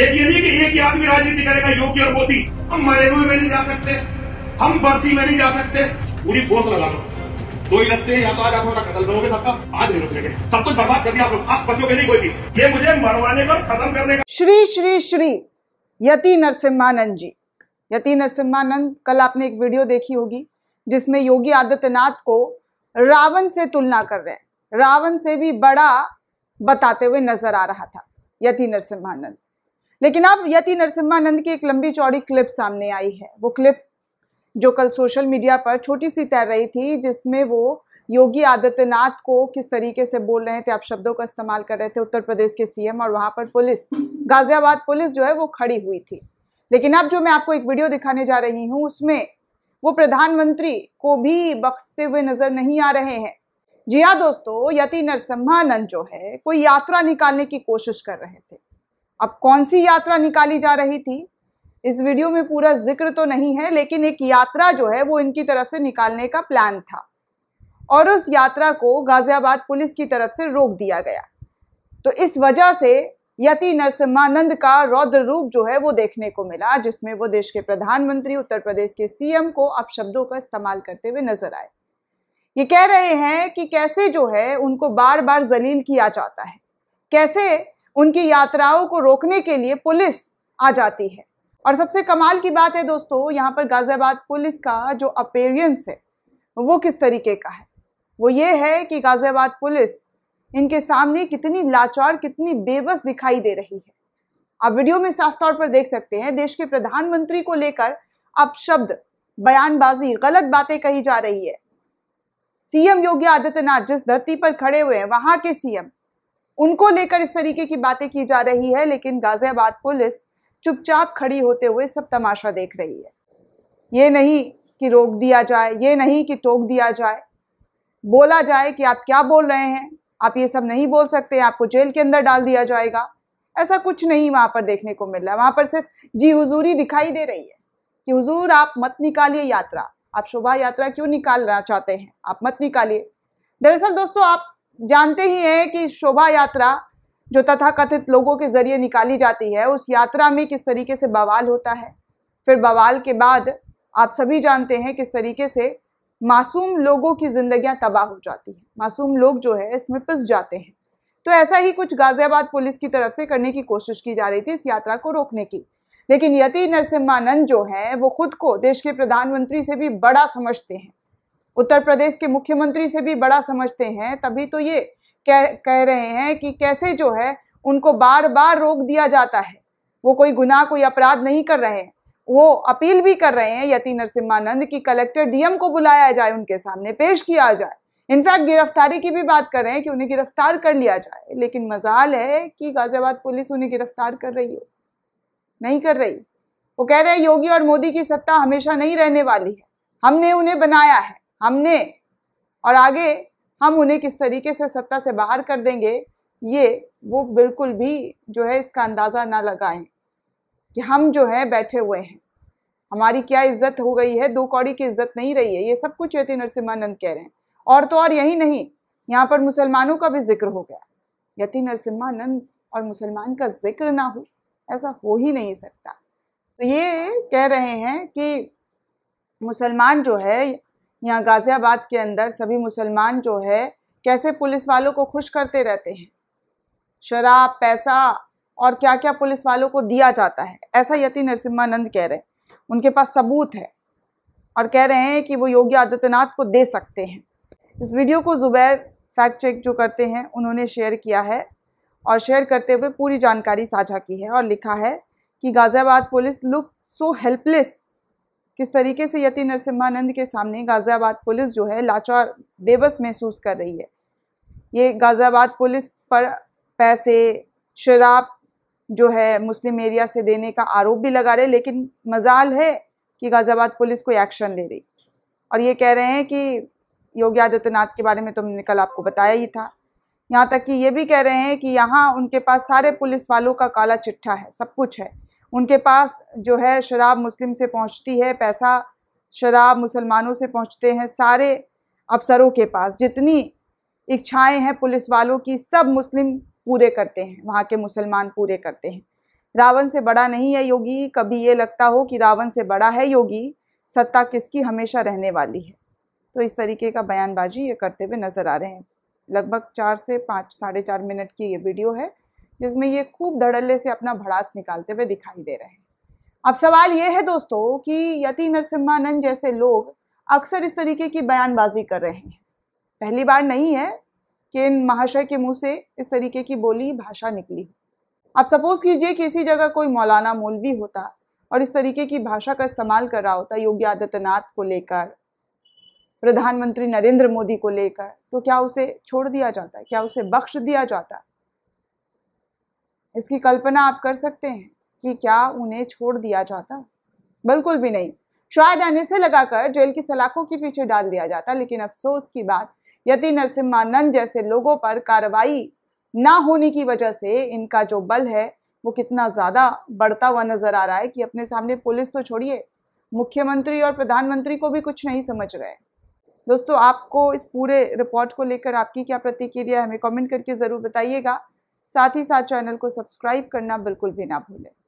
एक ये नहीं कि एक ही आदमी राजनीति करेगा योगी और मोदी हम मरेगो में नहीं जा सकते हम बर्सी में नहीं जा सकते पूरी फोर्स लगा लो दो ही रस्ते हैं या तो आज आप थोड़ा कतल करोगे सबका आज नहीं रोकेंगे सब कुछ बर्बाद कर दिया आप लोग आप बच्चों के नहीं कोई भी ये मुझे मरवाने का खत्म करने का श्री श्री श्री यति नरसिम्हानंद जी यति नरसिम्हानंद कल आपने एक वीडियो देखी होगी जिसमें योगी आदित्यनाथ को रावण से तुलना कर रहे हैं रावण से भी बड़ा बताते हुए नजर आ रहा था यति नरसिम्हानंद लेकिन अब यति नरसिम्हानंद की एक लंबी चौड़ी क्लिप सामने आई है वो क्लिप जो कल सोशल मीडिया पर छोटी सी तैर रही थी जिसमें वो योगी आदित्यनाथ को किस तरीके से बोल रहे थे आप शब्दों का इस्तेमाल कर रहे थे उत्तर प्रदेश के सीएम और वहां पर पुलिस गाजियाबाद पुलिस जो है वो खड़ी हुई थी लेकिन अब जो मैं आपको एक वीडियो दिखाने जा रही हूँ उसमें वो प्रधानमंत्री को भी बख्शते हुए नजर नहीं आ रहे हैं जी हाँ दोस्तों यति नरसिम्हानंद जो है कोई यात्रा निकालने की कोशिश कर रहे थे अब कौन सी यात्रा निकाली जा रही थी इस वीडियो में पूरा जिक्र तो नहीं है लेकिन एक यात्रा जो है वो इनकी तरफ से निकालने का प्लान था और उस यात्रा को गाजियाबाद पुलिस की तरफ से रोक दिया गया तो इस वजह से यति नरसिम्हानंद का रौद्र रूप जो है वो देखने को मिला जिसमें वो देश के प्रधानमंत्री उत्तर प्रदेश के सीएम को शब्दों का इस्तेमाल करते हुए नजर आए ये कह रहे हैं कि कैसे जो है उनको बार बार जलील किया जाता है कैसे उनकी यात्राओं को रोकने के लिए पुलिस आ जाती है और सबसे कमाल की बात है दोस्तों यहाँ पर गाज़ियाबाद पुलिस का जो अपेरियंस है वो किस तरीके का है वो ये है कि गाज़ियाबाद पुलिस इनके सामने कितनी लाचार कितनी बेबस दिखाई दे रही है आप वीडियो में साफ तौर पर देख सकते हैं देश के प्रधानमंत्री को लेकर अब शब्द बयानबाजी गलत बातें कही जा रही है सीएम योगी आदित्यनाथ जिस धरती पर खड़े हुए हैं वहां के सीएम उनको लेकर इस तरीके की बातें की जा रही है लेकिन गाजियाबाद पुलिस चुपचाप खड़ी होते हुए सब तमाशा देख रही है ये नहीं कि रोक दिया जाए ये नहीं कि टोक दिया जाए बोला जाए कि आप क्या बोल रहे हैं आप ये सब नहीं बोल सकते आपको जेल के अंदर डाल दिया जाएगा ऐसा कुछ नहीं वहां पर देखने को मिल रहा है वहां पर सिर्फ जी हुजूरी दिखाई दे रही है कि हुजूर आप मत निकालिए यात्रा आप शोभा यात्रा क्यों निकालना चाहते हैं आप मत निकालिए दरअसल दोस्तों आप जानते ही हैं कि शोभा यात्रा जो तथाकथित लोगों के जरिए निकाली जाती है उस यात्रा में किस तरीके से बवाल होता है फिर बवाल के बाद आप सभी जानते हैं किस तरीके से मासूम लोगों की जिंदगियां तबाह हो जाती हैं मासूम लोग जो है इसमें पिस जाते हैं तो ऐसा ही कुछ गाजियाबाद पुलिस की तरफ से करने की कोशिश की जा रही थी इस यात्रा को रोकने की लेकिन यति नरसिम्हानंद जो हैं वो खुद को देश के प्रधानमंत्री से भी बड़ा समझते हैं उत्तर प्रदेश के मुख्यमंत्री से भी बड़ा समझते हैं तभी तो ये कह कह रहे हैं कि कैसे जो है उनको बार बार रोक दिया जाता है वो कोई गुनाह कोई अपराध नहीं कर रहे हैं वो अपील भी कर रहे हैं यति नरसिम्हानंद की कलेक्टर डीएम को बुलाया जाए उनके सामने पेश किया जाए इनफैक्ट गिरफ्तारी की भी बात कर रहे हैं कि उन्हें गिरफ्तार कर लिया जाए लेकिन मजाल है कि गाजियाबाद पुलिस उन्हें गिरफ्तार कर रही हो नहीं कर रही वो कह रहे हैं योगी और मोदी की सत्ता हमेशा नहीं रहने वाली है हमने उन्हें बनाया है हमने और आगे हम उन्हें किस तरीके से सत्ता से बाहर कर देंगे ये वो बिल्कुल भी जो है इसका अंदाज़ा ना लगाएं कि हम जो है बैठे हुए हैं हमारी क्या इज्जत हो गई है दो कौड़ी की इज्जत नहीं रही है ये सब कुछ यति नरसिम्हानंद कह रहे हैं और तो और यही नहीं यहाँ पर मुसलमानों का भी जिक्र हो गया यति नरसिम्हानंद और मुसलमान का जिक्र ना हो ऐसा हो ही नहीं सकता तो ये कह रहे हैं कि मुसलमान जो है यहाँ गाज़ियाबाद के अंदर सभी मुसलमान जो है कैसे पुलिस वालों को खुश करते रहते हैं शराब पैसा और क्या क्या पुलिस वालों को दिया जाता है ऐसा यति नरसिम्हानंद कह रहे हैं उनके पास सबूत है और कह रहे हैं कि वो योगी आदित्यनाथ को दे सकते हैं इस वीडियो को ज़ुबैर फैक्ट चेक जो करते हैं उन्होंने शेयर किया है और शेयर करते हुए पूरी जानकारी साझा की है और लिखा है कि Ghaziabad police look so helpless किस तरीके से यति नरसिम्हानंद के सामने गाज़ियाबाद पुलिस जो है लाचार बेबस महसूस कर रही है ये गाज़ियाबाद पुलिस पर पैसे शराब जो है मुस्लिम एरिया से देने का आरोप भी लगा रहे लेकिन मजाल है कि गाज़ियाबाद पुलिस कोई एक्शन ले रही और ये कह रहे हैं कि योगी आदित्यनाथ के बारे में तो हमने कल आपको बताया ही था यहाँ तक कि ये भी कह रहे हैं कि यहाँ उनके पास सारे पुलिस वालों का काला चिट्ठा है सब कुछ है उनके पास जो है शराब मुस्लिम से पहुंचती है पैसा शराब मुसलमानों से पहुंचते हैं सारे अफसरों के पास जितनी इच्छाएं हैं पुलिस वालों की सब मुस्लिम पूरे करते हैं वहाँ के मुसलमान पूरे करते हैं रावण से बड़ा नहीं है योगी कभी ये लगता हो कि रावण से बड़ा है योगी सत्ता किसकी हमेशा रहने वाली है तो इस तरीके का बयानबाजी ये करते हुए नज़र आ रहे हैं लगभग चार से पाँच साढ़े चार मिनट की ये वीडियो है जिसमें ये खूब धड़ल्ले से अपना भड़ास निकालते हुए दिखाई दे रहे हैं अब सवाल ये है दोस्तों कि यति नरसिम्हानंद जैसे लोग अक्सर इस तरीके की बयानबाजी कर रहे हैं पहली बार नहीं है कि इन महाशय के मुंह से इस तरीके की बोली भाषा निकली आप सपोज कीजिए कि इसी जगह कोई मौलाना मौलवी होता और इस तरीके की भाषा का इस्तेमाल कर रहा होता योगी आदित्यनाथ को लेकर प्रधानमंत्री नरेंद्र मोदी को लेकर तो क्या उसे छोड़ दिया जाता है क्या उसे बख्श दिया जाता है इसकी कल्पना आप कर सकते हैं कि क्या उन्हें छोड़ दिया जाता बिल्कुल भी नहीं शायद अन्य से लगाकर जेल की सलाखों के पीछे डाल दिया जाता लेकिन अफसोस की बात यति नरसिम्हानंद जैसे लोगों पर कार्रवाई ना होने की वजह से इनका जो बल है वो कितना ज़्यादा बढ़ता हुआ नज़र आ रहा है कि अपने सामने पुलिस तो छोड़िए मुख्यमंत्री और प्रधानमंत्री को भी कुछ नहीं समझ रहे दोस्तों आपको इस पूरे रिपोर्ट को लेकर आपकी क्या प्रतिक्रिया है हमें कमेंट करके ज़रूर बताइएगा साथ ही साथ चैनल को सब्सक्राइब करना बिल्कुल भी ना भूलें